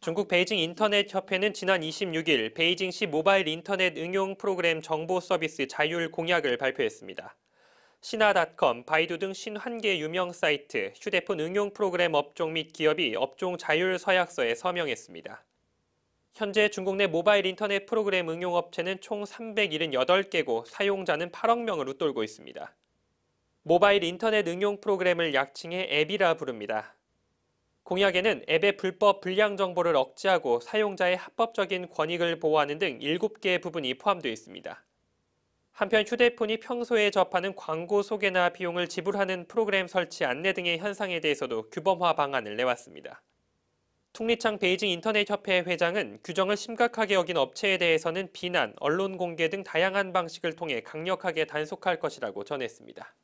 중국 베이징 인터넷 협회는 지난 26일 베이징시 모바일 인터넷 응용 프로그램 정보 서비스 자율 공약을 발표했습니다. 신화닷컴, 바이두 등 신환계 유명 사이트, 휴대폰 응용 프로그램 업종 및 기업이 업종 자율 서약서에 서명했습니다. 현재 중국 내 모바일 인터넷 프로그램 응용 업체는 총 378개고 사용자는 8억 명을 웃돌고 있습니다. 모바일 인터넷 응용 프로그램을 약칭해 앱이라 부릅니다. 공약에는 앱의 불법 불량 정보를 억제하고 사용자의 합법적인 권익을 보호하는 등 7개의 부분이 포함되어 있습니다. 한편 휴대폰이 평소에 접하는 광고 소개나 비용을 지불하는 프로그램 설치 안내 등의 현상에 대해서도 규범화 방안을 내왔습니다. 퉁리창 베이징 인터넷협회 회장은 규정을 심각하게 여긴 업체에 대해서는 비난, 언론 공개 등 다양한 방식을 통해 강력하게 단속할 것이라고 전했습니다.